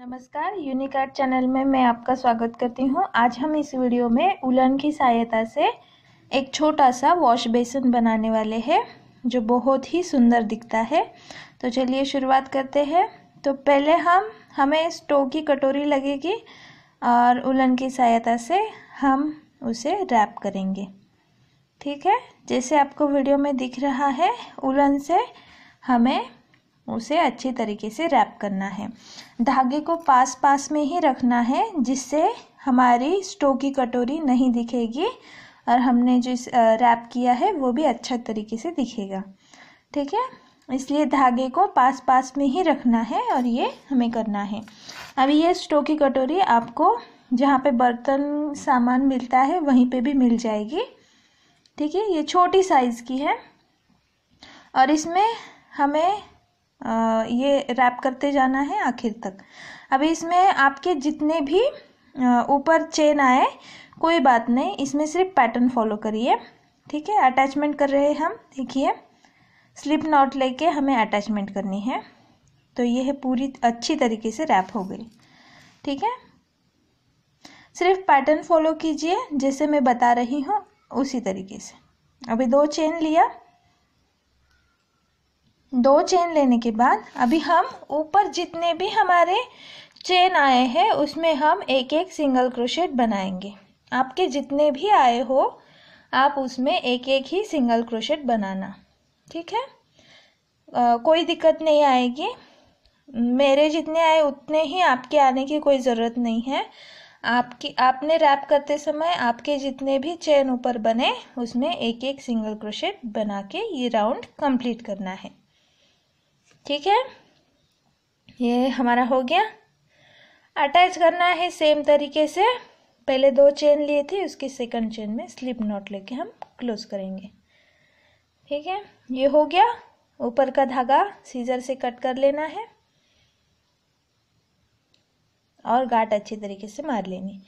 नमस्कार यूनिकार्ट चैनल में मैं आपका स्वागत करती हूँ आज हम इस वीडियो में उलन की सहायता से एक छोटा सा वॉश बेसन बनाने वाले हैं जो बहुत ही सुंदर दिखता है तो चलिए शुरुआत करते हैं तो पहले हम हमें स्टोव की कटोरी लगेगी और उलन की सहायता से हम उसे रैप करेंगे ठीक है जैसे आपको वीडियो में दिख रहा है उलन से हमें उसे अच्छी तरीके से रैप करना है धागे को पास पास में ही रखना है जिससे हमारी स्टो की कटोरी नहीं दिखेगी और हमने जो रैप किया है वो भी अच्छा तरीके से दिखेगा ठीक है इसलिए धागे को पास पास में ही रखना है और ये हमें करना है अभी ये स्टो की कटोरी आपको जहाँ पे बर्तन सामान मिलता है वहीं पे भी मिल जाएगी ठीक है ये छोटी साइज़ की है और इसमें हमें ये रैप करते जाना है आखिर तक अभी इसमें आपके जितने भी ऊपर चेन आए कोई बात नहीं इसमें सिर्फ पैटर्न फॉलो करिए ठीक है अटैचमेंट कर रहे हैं हम देखिए स्लिप नॉट लेके हमें अटैचमेंट करनी है तो ये है पूरी अच्छी तरीके से रैप हो गई ठीक है सिर्फ पैटर्न फॉलो कीजिए जैसे मैं बता रही हूँ उसी तरीके से अभी दो चेन लिया दो चेन लेने के बाद अभी हम ऊपर जितने भी हमारे चेन आए हैं उसमें हम एक एक सिंगल क्रोशेट बनाएंगे आपके जितने भी आए हो आप उसमें एक एक ही सिंगल क्रोशेट बनाना ठीक है आ, कोई दिक्कत नहीं आएगी मेरे जितने आए उतने ही आपके आने की कोई ज़रूरत नहीं है आपकी आपने रैप करते समय आपके जितने भी चेन ऊपर बने उसमें एक एक सिंगल क्रोशेट बना के ये राउंड कंप्लीट करना है ठीक है ये हमारा हो गया अटैच करना है सेम तरीके से पहले दो चेन लिए थे उसकी सेकंड चेन में स्लिप नॉट लेके हम क्लोज करेंगे ठीक है ये हो गया ऊपर का धागा सीजर से कट कर लेना है और गाट अच्छी तरीके से मार लेनी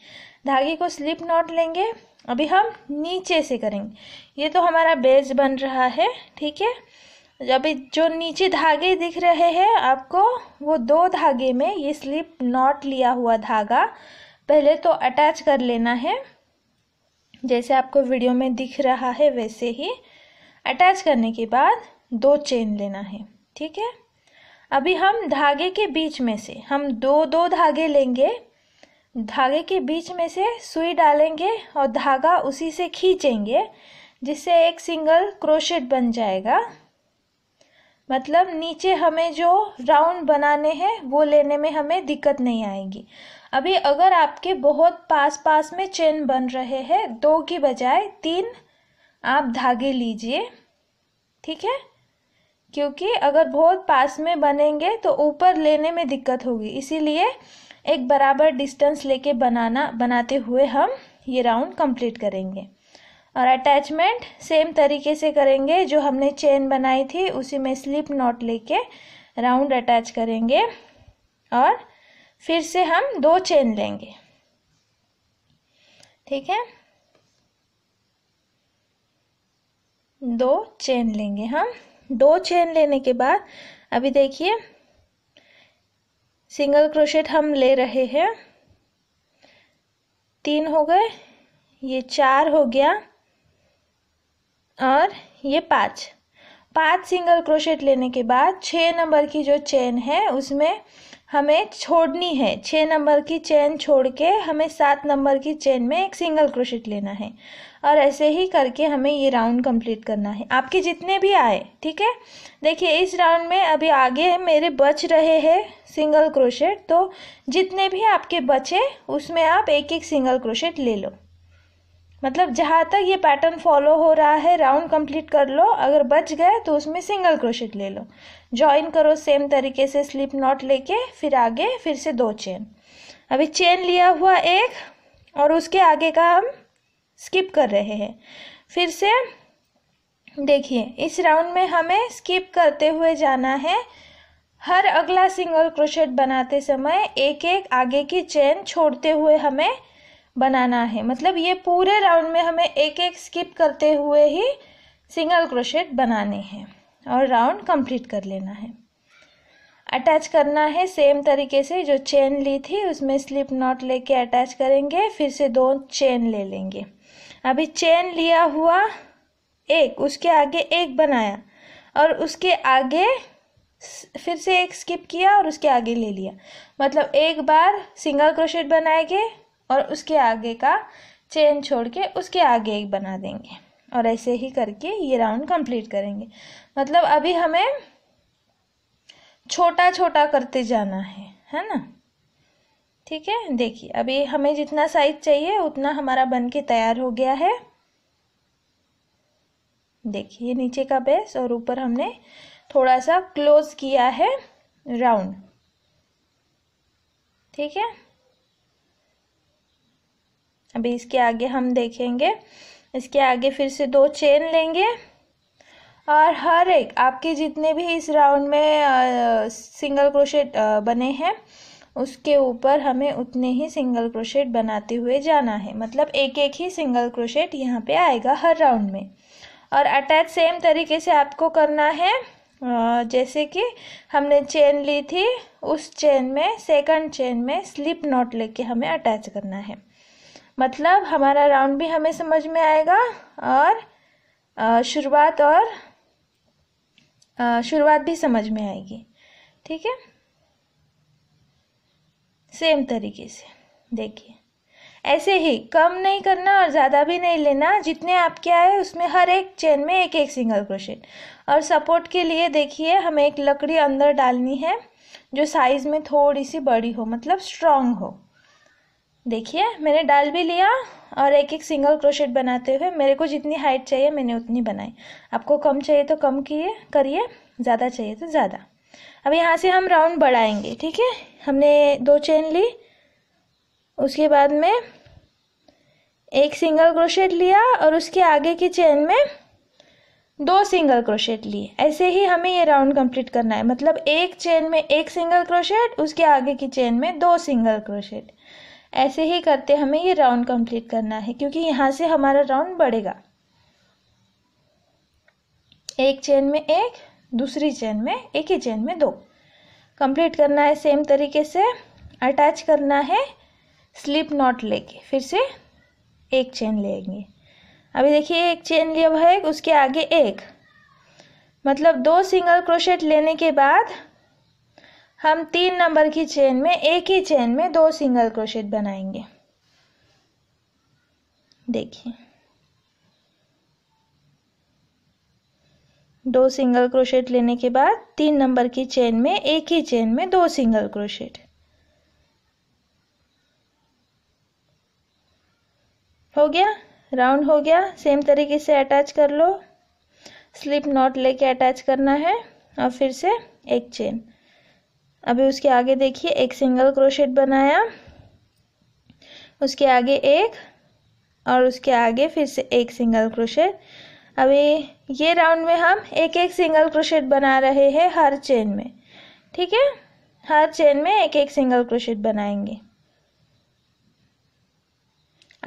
धागे को स्लिप नॉट लेंगे अभी हम नीचे से करेंगे ये तो हमारा बेस बन रहा है ठीक है अभी जो नीचे धागे दिख रहे हैं आपको वो दो धागे में ये स्लिप नॉट लिया हुआ धागा पहले तो अटैच कर लेना है जैसे आपको वीडियो में दिख रहा है वैसे ही अटैच करने के बाद दो चेन लेना है ठीक है अभी हम धागे के बीच में से हम दो दो धागे लेंगे धागे के बीच में से सुई डालेंगे और धागा उसी से खींचेंगे जिससे एक सिंगल क्रोशेट बन जाएगा मतलब नीचे हमें जो राउंड बनाने हैं वो लेने में हमें दिक्कत नहीं आएगी अभी अगर आपके बहुत पास पास में चेन बन रहे हैं दो की बजाय तीन आप धागे लीजिए ठीक है क्योंकि अगर बहुत पास में बनेंगे तो ऊपर लेने में दिक्कत होगी इसीलिए एक बराबर डिस्टेंस लेके बनाना बनाते हुए हम ये राउंड कंप्लीट करेंगे और अटैचमेंट सेम तरीके से करेंगे जो हमने चेन बनाई थी उसी में स्लिप नॉट लेके राउंड अटैच करेंगे और फिर से हम दो चेन लेंगे ठीक है दो चेन लेंगे हम दो चेन लेने के बाद अभी देखिए सिंगल क्रोशेट हम ले रहे हैं तीन हो गए ये चार हो गया और ये पाँच पाँच सिंगल क्रोशेट लेने के बाद छः नंबर की जो चेन है उसमें हमें छोड़नी है छः नंबर की चेन छोड़ के हमें सात नंबर की चेन में एक सिंगल क्रोशेट लेना है और ऐसे ही करके हमें ये राउंड कंप्लीट करना है आपके जितने भी आए ठीक है देखिए इस राउंड में अभी आगे मेरे बच रहे हैं सिंगल क्रोशेट तो जितने भी आपके बचे उसमें आप एक एक सिंगल क्रोशेट ले लो मतलब जहाँ तक ये पैटर्न फॉलो हो रहा है राउंड कंप्लीट कर लो अगर बच गए तो उसमें सिंगल क्रोशेट ले लो जॉइन करो सेम तरीके से स्लिप नॉट लेके फिर आगे फिर से दो चेन अभी चेन लिया हुआ एक और उसके आगे का हम स्किप कर रहे हैं फिर से देखिए इस राउंड में हमें स्किप करते हुए जाना है हर अगला सिंगल क्रोशेट बनाते समय एक एक आगे की चेन छोड़ते हुए हमें बनाना है मतलब ये पूरे राउंड में हमें एक एक स्किप करते हुए ही सिंगल क्रोशेट बनाने हैं और राउंड कंप्लीट कर लेना है अटैच करना है सेम तरीके से जो चेन ली थी उसमें स्लिप नॉट लेके अटैच करेंगे फिर से दो चेन ले लेंगे अभी चेन लिया हुआ एक उसके आगे एक बनाया और उसके आगे फिर से एक स्किप किया और उसके आगे ले लिया मतलब एक बार सिंगल क्रोशेट बनाएंगे और उसके आगे का चेन छोड़ के उसके आगे एक बना देंगे और ऐसे ही करके ये राउंड कंप्लीट करेंगे मतलब अभी हमें छोटा छोटा करते जाना है है ना ठीक है देखिए अभी हमें जितना साइज चाहिए उतना हमारा बन के तैयार हो गया है देखिए नीचे का बेस और ऊपर हमने थोड़ा सा क्लोज किया है राउंड ठीक है अभी इसके आगे हम देखेंगे इसके आगे फिर से दो चेन लेंगे और हर एक आपके जितने भी इस राउंड में आ, सिंगल क्रोशेट आ, बने हैं उसके ऊपर हमें उतने ही सिंगल क्रोशेट बनाते हुए जाना है मतलब एक एक ही सिंगल क्रोशेट यहाँ पे आएगा हर राउंड में और अटैच सेम तरीके से आपको करना है जैसे कि हमने चेन ली थी उस चेन में सेकंड चेन में स्लिप नॉट लेके हमें अटैच करना है मतलब हमारा राउंड भी हमें समझ में आएगा और शुरुआत और शुरुआत भी समझ में आएगी ठीक है सेम तरीके से देखिए ऐसे ही कम नहीं करना और ज़्यादा भी नहीं लेना जितने आपके आए उसमें हर एक चेन में एक एक सिंगल क्रोशेट और सपोर्ट के लिए देखिए हमें एक लकड़ी अंदर डालनी है जो साइज़ में थोड़ी सी बड़ी हो मतलब स्ट्रांग हो देखिए मैंने डाल भी लिया और एक एक सिंगल क्रोशेट बनाते हुए मेरे को जितनी हाइट चाहिए मैंने उतनी बनाई आपको कम चाहिए तो कम किए करिए ज़्यादा चाहिए तो ज़्यादा अब यहाँ से हम राउंड बढ़ाएंगे ठीक है हमने दो चेन ली उसके बाद में एक सिंगल क्रोशेट लिया और उसके आगे की चेन में दो सिंगल क्रोशेट लिए ऐसे ही हमें ये राउंड कंप्लीट करना है मतलब एक चेन में एक सिंगल क्रोशेट उसके आगे की चेन में दो सिंगल क्रोशेट ऐसे ही करते हमें ये राउंड कंप्लीट करना है क्योंकि यहाँ से हमारा राउंड बढ़ेगा एक चेन में एक दूसरी चेन में एक ही चेन में दो कंप्लीट करना है सेम तरीके से अटैच करना है स्लिप नॉट लेके फिर से एक चेन लेंगे अभी देखिए एक चेन लिया हुआ है उसके आगे एक मतलब दो सिंगल क्रोशेट लेने के बाद हम तीन नंबर की चेन में एक ही चेन में दो सिंगल क्रोशेट बनाएंगे देखिए दो सिंगल क्रोशेट लेने के बाद तीन नंबर की चेन में एक ही चेन में दो सिंगल क्रोशेट हो गया राउंड हो गया सेम तरीके से अटैच कर लो स्लिप नॉट लेके अटैच करना है और फिर से एक चेन अभी उसके आगे देखिए एक सिंगल क्रोशेट बनाया उसके आगे एक और उसके आगे फिर से एक सिंगल क्रोशेट अभी ये राउंड में हम एक एक सिंगल क्रोशेट बना रहे हैं हर चेन में ठीक है हर चेन में एक एक सिंगल क्रोशेट बनाएंगे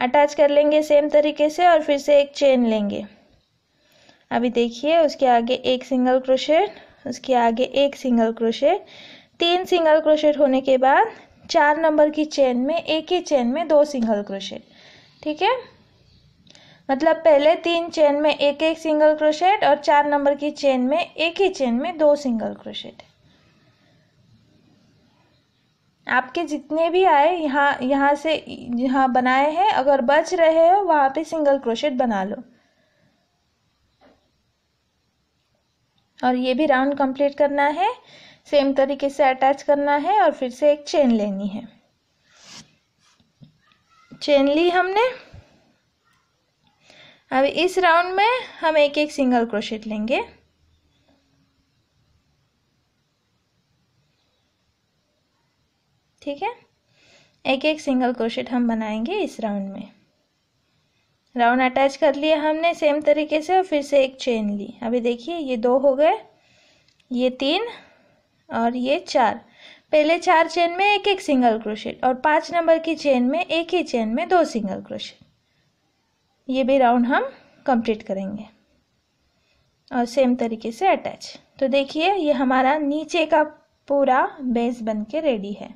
अटैच कर लेंगे सेम तरीके से और फिर से एक चेन लेंगे अभी देखिए उसके आगे एक सिंगल क्रोशेट उसके आगे एक सिंगल क्रोशेट तीन सिंगल क्रोशेट होने के बाद चार नंबर की चेन में एक ही चेन में दो सिंगल क्रोशेट ठीक है मतलब पहले तीन चेन में एक एक सिंगल क्रोशेट और चार नंबर की चेन में एक ही चेन में दो सिंगल क्रोशेट आपके जितने भी आए यहाँ यहाँ से यहाँ बनाए हैं अगर बच रहे हो वहाँ पे सिंगल क्रोशेट बना लो और ये भी राउंड कंप्लीट करना है सेम तरीके से अटैच करना है और फिर से एक चेन लेनी है चेन ली हमने अब इस राउंड में हम एक एक सिंगल क्रोशेट लेंगे ठीक है एक एक सिंगल क्रोशेट हम बनाएंगे इस राउंड में राउंड अटैच कर लिया हमने सेम तरीके से और फिर से एक चेन ली अभी देखिए ये दो हो गए ये तीन और ये चार पहले चार चेन में एक एक सिंगल क्रोशेट और पांच नंबर की चेन में एक ही चेन में दो सिंगल क्रोशेट ये भी राउंड हम कंप्लीट करेंगे और सेम तरीके से अटैच तो देखिए ये हमारा नीचे का पूरा बेस बन के रेडी है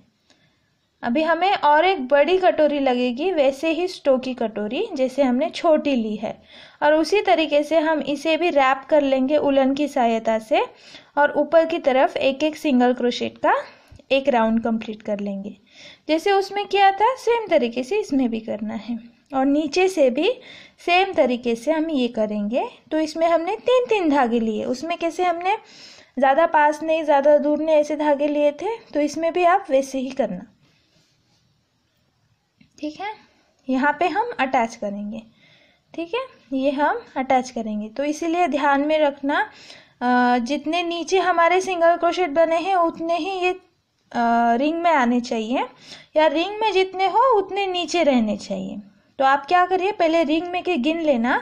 अभी हमें और एक बड़ी कटोरी लगेगी वैसे ही स्टो की कटोरी जैसे हमने छोटी ली है और उसी तरीके से हम इसे भी रैप कर लेंगे उलन की सहायता से और ऊपर की तरफ एक एक सिंगल क्रोशेट का एक राउंड कंप्लीट कर लेंगे जैसे उसमें किया था सेम तरीके से इसमें भी करना है और नीचे से भी सेम तरीके से हम ये करेंगे तो इसमें हमने तीन तीन धागे लिए उसमें कैसे हमने ज़्यादा पास नहीं ज़्यादा दूर नहीं ऐसे धागे लिए थे तो इसमें भी आप वैसे ही करना ठीक है यहाँ पे हम अटैच करेंगे ठीक है ये हम अटैच करेंगे तो इसीलिए ध्यान में रखना जितने नीचे हमारे सिंगल क्रोशेट बने हैं उतने ही ये रिंग में आने चाहिए या रिंग में जितने हो उतने नीचे रहने चाहिए तो आप क्या करिए पहले रिंग में के गिन लेना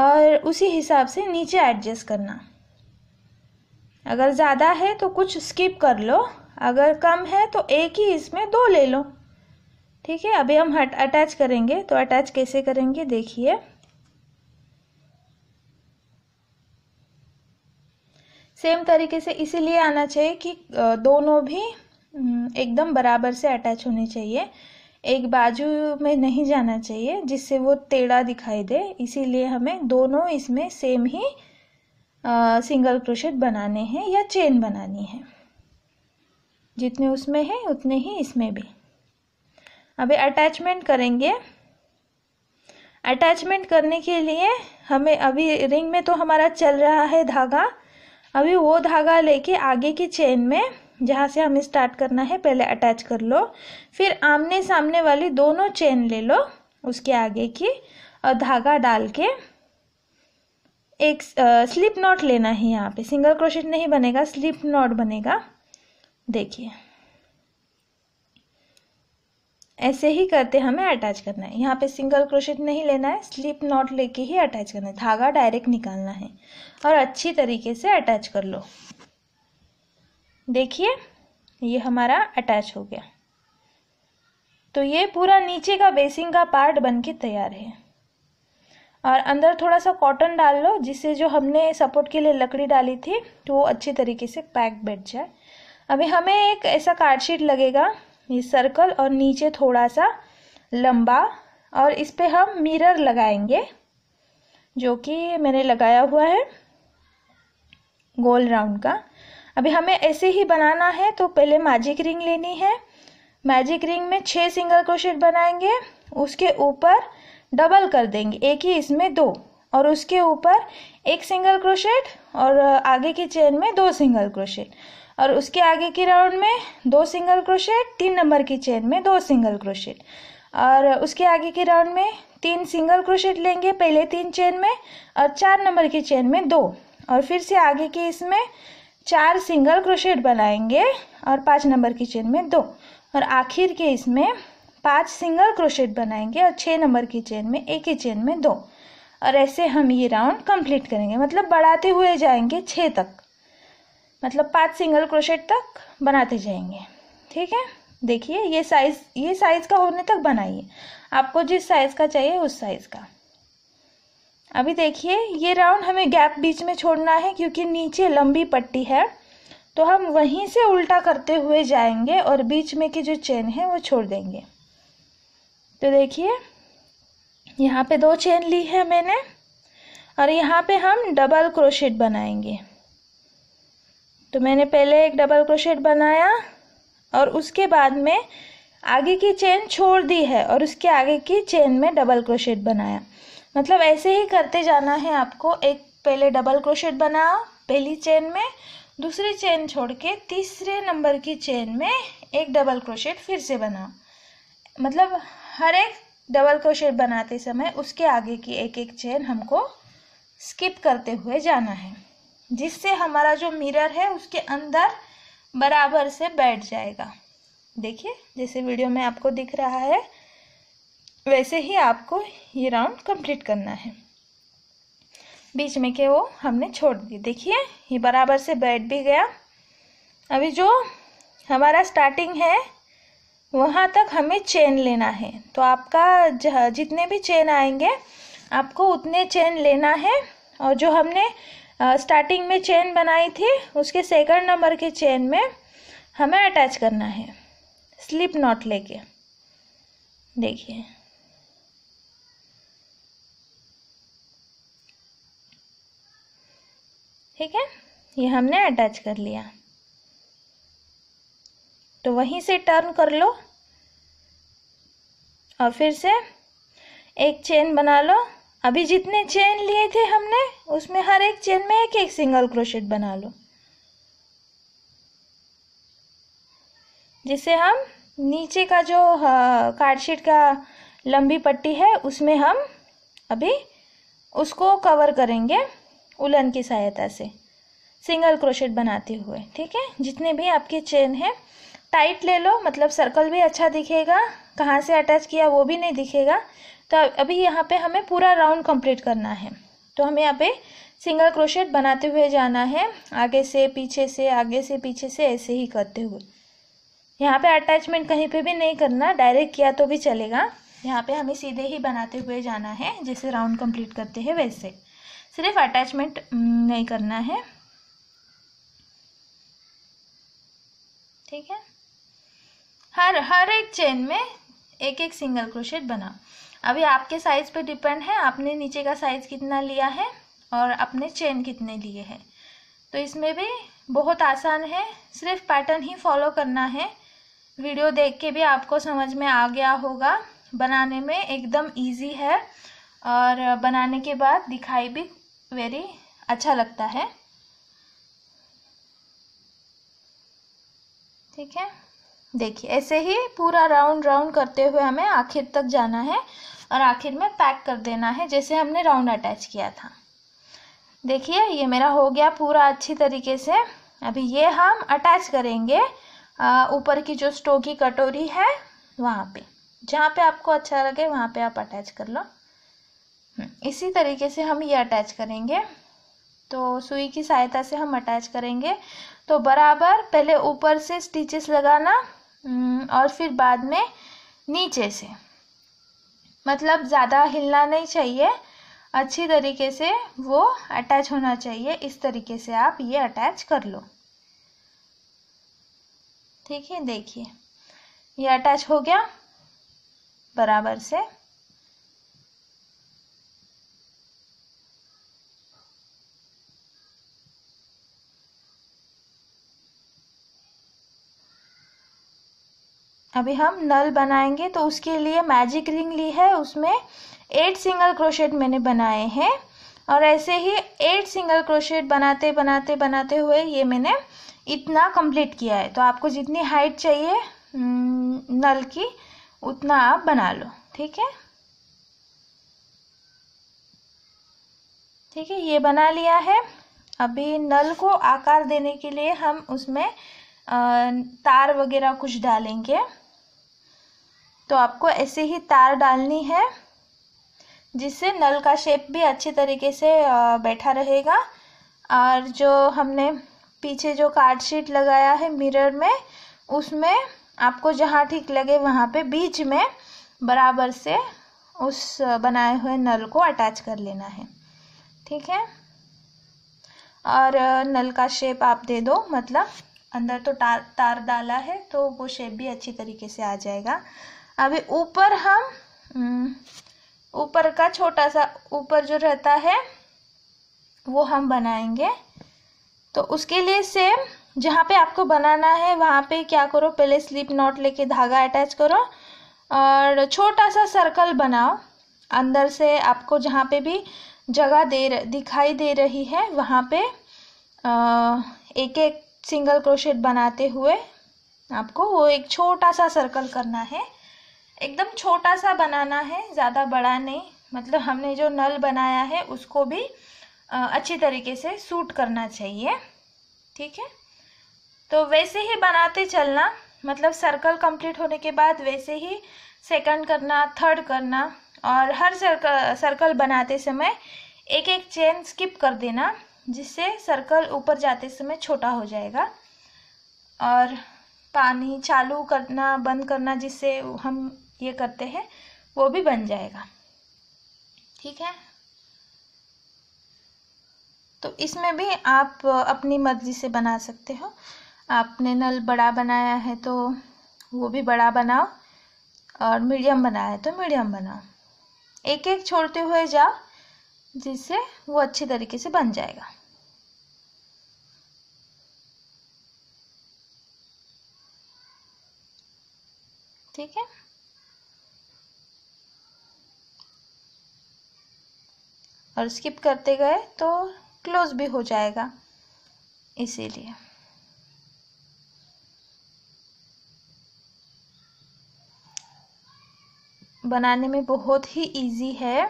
और उसी हिसाब से नीचे एडजस्ट करना अगर ज़्यादा है तो कुछ स्किप कर लो अगर कम है तो एक ही इसमें दो ले लो ठीक है अभी हम हट अटैच करेंगे तो अटैच कैसे करेंगे देखिए सेम तरीके से इसीलिए आना चाहिए कि दोनों भी हम्म, एकदम बराबर से अटैच होने चाहिए एक बाजू में नहीं जाना चाहिए जिससे वो टेढ़ा दिखाई दे इसीलिए हमें दोनों इसमें सेम ही आ, सिंगल क्रोशेट बनाने हैं या चेन बनानी है जितने उसमें है उतने ही इसमें भी अभी अटैचमेंट करेंगे अटैचमेंट करने के लिए हमें अभी रिंग में तो हमारा चल रहा है धागा अभी वो धागा लेके आगे की चेन में जहाँ से हमें स्टार्ट करना है पहले अटैच कर लो फिर आमने सामने वाली दोनों चेन ले लो उसके आगे की और धागा डाल के एक स्लिप नॉट लेना है यहाँ पे सिंगल क्रोशेट नहीं बनेगा स्लिप नॉट बनेगा देखिए ऐसे ही करते हमें अटैच करना है यहाँ पे सिंगल क्रोशेट नहीं लेना है स्लिप नॉट लेके ही अटैच करना है धागा डायरेक्ट निकालना है और अच्छी तरीके से अटैच कर लो देखिए ये हमारा अटैच हो गया तो ये पूरा नीचे का बेसिंग का पार्ट बन के तैयार है और अंदर थोड़ा सा कॉटन डाल लो जिससे जो हमने सपोर्ट के लिए लकड़ी डाली थी तो वो अच्छी तरीके से पैक बैठ जाए अभी हमें एक ऐसा कार्डशीट लगेगा ये सर्कल और नीचे थोड़ा सा लंबा और इस पर हम मिरर लगाएंगे जो कि मैंने लगाया हुआ है गोल राउंड का अभी हमें ऐसे ही बनाना है तो पहले मैजिक रिंग लेनी है मैजिक रिंग में छः सिंगल क्रोशेट बनाएंगे उसके ऊपर डबल कर देंगे एक ही इसमें दो और उसके ऊपर एक सिंगल क्रोशेट और आगे की चेन में दो सिंगल क्रोशेट और उसके आगे की राउंड में दो सिंगल क्रोशेट तीन नंबर की चेन में दो सिंगल क्रोशेट और उसके आगे की राउंड में तीन सिंगल क्रोशेट लेंगे पहले तीन चेन में और चार नंबर की चेन में दो और फिर से आगे की इसमें चार सिंगल क्रोशेट बनाएंगे और पाँच नंबर की चेन में दो और आखिर के इसमें पाँच सिंगल क्रोशेट बनाएंगे और छः नंबर की चेन में एक ही चेन में दो और ऐसे हम ये राउंड कंप्लीट करेंगे मतलब बढ़ाते हुए जाएंगे छः तक मतलब पांच सिंगल क्रोशेट तक बनाते जाएंगे ठीक है देखिए ये साइज ये साइज का होने तक बनाइए आपको जिस साइज का चाहिए उस साइज का अभी देखिए ये राउंड हमें गैप बीच में छोड़ना है क्योंकि नीचे लंबी पट्टी है तो हम वहीं से उल्टा करते हुए जाएंगे और बीच में की जो चेन है वो छोड़ देंगे तो देखिए यहाँ पे दो चेन ली है मैंने और यहाँ पे हम डबल क्रोशेट बनाएंगे तो मैंने पहले एक डबल क्रोशेट बनाया और उसके बाद में आगे की चेन छोड़ दी है और उसके आगे की चेन में डबल क्रोशेट बनाया मतलब ऐसे ही करते जाना है आपको एक पहले डबल क्रोशेट बनाओ पहली चेन में दूसरी चेन छोड़ के तीसरे नंबर की चेन में एक डबल क्रोशेट फिर से बनाओ मतलब हर एक डबल क्रोशेट बनाते समय उसके आगे की एक एक चेन हमको स्किप करते हुए जाना है जिससे हमारा जो मिरर है उसके अंदर बराबर से बैठ जाएगा देखिए जैसे वीडियो में आपको दिख रहा है वैसे ही आपको ये राउंड कंप्लीट करना है बीच में के वो हमने छोड़ दिए देखिए ये बराबर से बैठ भी गया अभी जो हमारा स्टार्टिंग है वहाँ तक हमें चेन लेना है तो आपका जितने भी चेन आएंगे आपको उतने चेन लेना है और जो हमने स्टार्टिंग में चेन बनाई थी उसके सेकंड नंबर के चेन में हमें अटैच करना है स्लिप नॉट लेके देखिए ठीक है ये हमने अटैच कर लिया तो वहीं से टर्न कर लो और फिर से एक चेन बना लो अभी जितने चेन लिए थे हमने उसमें हर एक चेन में एक एक सिंगल क्रोशेट बना लो जिसे हम नीचे का जो कार्डशीट हाँ, का लंबी पट्टी है उसमें हम अभी उसको कवर करेंगे उलन की सहायता से सिंगल क्रोशेट बनाते हुए ठीक है जितने भी आपके चेन हैं टाइट ले लो मतलब सर्कल भी अच्छा दिखेगा कहाँ से अटैच किया वो भी नहीं दिखेगा तो अभी यहाँ पे हमें पूरा राउंड कंप्लीट करना है तो हमें यहाँ पे सिंगल क्रोशेट बनाते हुए जाना है आगे से पीछे से आगे से पीछे से ऐसे ही करते हुए यहाँ पे अटैचमेंट कहीं पे भी नहीं करना डायरेक्ट किया तो भी चलेगा यहाँ पे हमें सीधे ही बनाते हुए जाना है जैसे राउंड कंप्लीट करते हैं वैसे सिर्फ अटैचमेंट नहीं करना है ठीक है हर हर एक चेन में एक एक सिंगल क्रोशेट बनाओ अभी आपके साइज़ पे डिपेंड है आपने नीचे का साइज़ कितना लिया है और अपने चेन कितने लिए हैं तो इसमें भी बहुत आसान है सिर्फ पैटर्न ही फॉलो करना है वीडियो देख के भी आपको समझ में आ गया होगा बनाने में एकदम ईजी है और बनाने के बाद दिखाई भी वेरी अच्छा लगता है ठीक है देखिए ऐसे ही पूरा राउंड राउंड करते हुए हमें आखिर तक जाना है और आखिर में पैक कर देना है जैसे हमने राउंड अटैच किया था देखिए ये मेरा हो गया पूरा अच्छी तरीके से अभी ये हम अटैच करेंगे ऊपर की जो स्टो की कटोरी है वहाँ पे जहाँ पे आपको अच्छा लगे वहाँ पे आप अटैच कर लो हम्म, इसी तरीके से हम ये अटैच करेंगे तो सुई की सहायता से हम अटैच करेंगे तो बराबर पहले ऊपर से स्टिचेस लगाना हम्म, और फिर बाद में नीचे से मतलब ज़्यादा हिलना नहीं चाहिए अच्छी तरीके से वो अटैच होना चाहिए इस तरीके से आप ये अटैच कर लो ठीक है देखिए ये अटैच हो गया बराबर से अभी हम नल बनाएंगे तो उसके लिए मैजिक रिंग ली है उसमें एट सिंगल क्रोशेट मैंने बनाए हैं और ऐसे ही एट सिंगल क्रोशेट बनाते बनाते बनाते हुए ये मैंने इतना कंप्लीट किया है तो आपको जितनी हाइट चाहिए हम्म, नल की उतना आप बना लो ठीक है ठीक है ये बना लिया है अभी नल को आकार देने के लिए हम उसमें तार वगैरह कुछ डालेंगे तो आपको ऐसे ही तार डालनी है जिससे नल का शेप भी अच्छे तरीके से बैठा रहेगा और जो हमने पीछे जो कार्ड शीट लगाया है मिरर में उसमें आपको जहाँ ठीक लगे वहाँ पे बीच में बराबर से उस बनाए हुए नल को अटैच कर लेना है ठीक है और नल का शेप आप दे दो मतलब अंदर तो तार तार डाला है तो वो शेप भी अच्छी तरीके से आ जाएगा अभी ऊपर हम हम्म, ऊपर का छोटा सा ऊपर जो रहता है वो हम बनाएंगे तो उसके लिए सेम जहाँ पे आपको बनाना है वहाँ पे क्या करो पहले स्लिप नॉट लेके धागा अटैच करो और छोटा सा सर्कल बनाओ अंदर से आपको जहाँ पे भी जगह दे दिखाई दे रही है वहाँ पे एक एक सिंगल क्रोशेट बनाते हुए आपको वो एक छोटा सा सर्कल करना है एकदम छोटा सा बनाना है ज़्यादा बड़ा नहीं मतलब हमने जो नल बनाया है उसको भी अच्छी तरीके से सूट करना चाहिए ठीक है तो वैसे ही बनाते चलना मतलब सर्कल कंप्लीट होने के बाद वैसे ही सेकंड करना थर्ड करना और हर सर्कल सर्कल बनाते समय एक एक चेन स्किप कर देना जिससे सर्कल ऊपर जाते समय छोटा हो जाएगा और पानी चालू करना बंद करना जिससे हम ये करते हैं वो भी बन जाएगा ठीक है तो इसमें भी आप अपनी मर्ज़ी से बना सकते हो आपने नल बड़ा बनाया है तो वो भी बड़ा बनाओ और मीडियम बनाया है तो मीडियम बनाओ एक एक छोड़ते हुए जाओ जिससे वो अच्छे तरीके से बन जाएगा ठीक है और स्किप करते गए तो क्लोज भी हो जाएगा इसीलिए बनाने में बहुत ही इजी है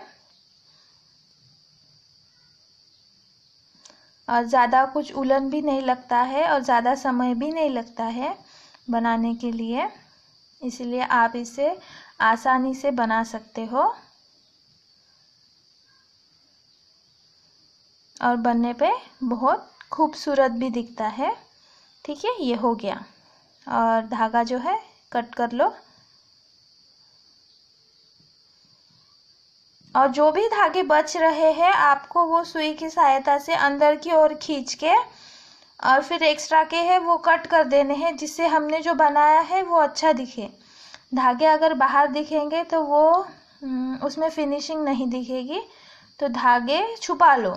और ज़्यादा कुछ उलन भी नहीं लगता है और ज़्यादा समय भी नहीं लगता है बनाने के लिए इसलिए आप इसे आसानी से बना सकते हो और बनने पे बहुत खूबसूरत भी दिखता है ठीक है ये हो गया और धागा जो है कट कर लो और जो भी धागे बच रहे हैं आपको वो सुई की सहायता से अंदर की ओर खींच के और फिर एक्स्ट्रा के है वो कट कर देने हैं जिससे हमने जो बनाया है वो अच्छा दिखे धागे अगर बाहर दिखेंगे तो वो हम्म, उसमें फिनिशिंग नहीं दिखेगी तो धागे छुपा लो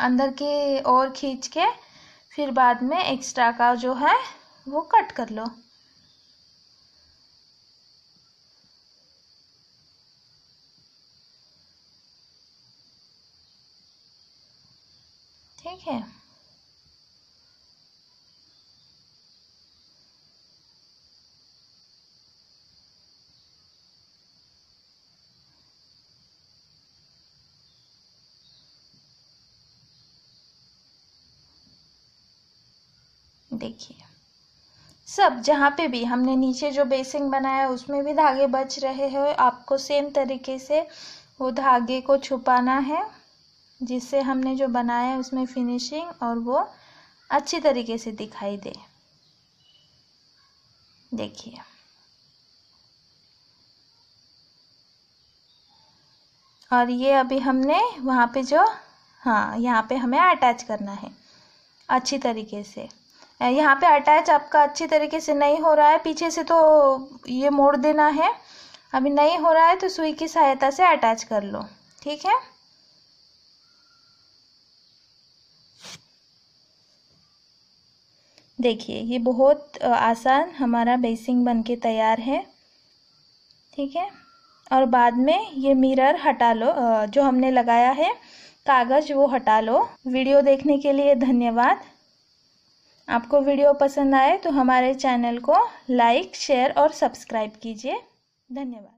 अंदर के और खींच के फिर बाद में एक्स्ट्रा का जो है वो कट कर लो ठीक है देखिए सब जहाँ पे भी हमने नीचे जो बेसिंग बनाया उसमें भी धागे बच रहे हैं आपको सेम तरीके से वो धागे को छुपाना है जिससे हमने जो बनाया है उसमें फिनिशिंग और वो अच्छी तरीके से दिखाई दे देखिए और ये अभी हमने वहाँ पे जो हाँ यहाँ पे हमें अटैच करना है अच्छी तरीके से यहाँ पे अटैच आपका अच्छी तरीके से नहीं हो रहा है पीछे से तो ये मोड़ देना है अभी नहीं हो रहा है तो सुई की सहायता से अटैच कर लो ठीक है देखिए ये बहुत आसान हमारा बेसिंग बनके तैयार है ठीक है और बाद में ये मिरर हटा लो जो हमने लगाया है कागज़ वो हटा लो वीडियो देखने के लिए धन्यवाद आपको वीडियो पसंद आए तो हमारे चैनल को लाइक शेयर और सब्सक्राइब कीजिए धन्यवाद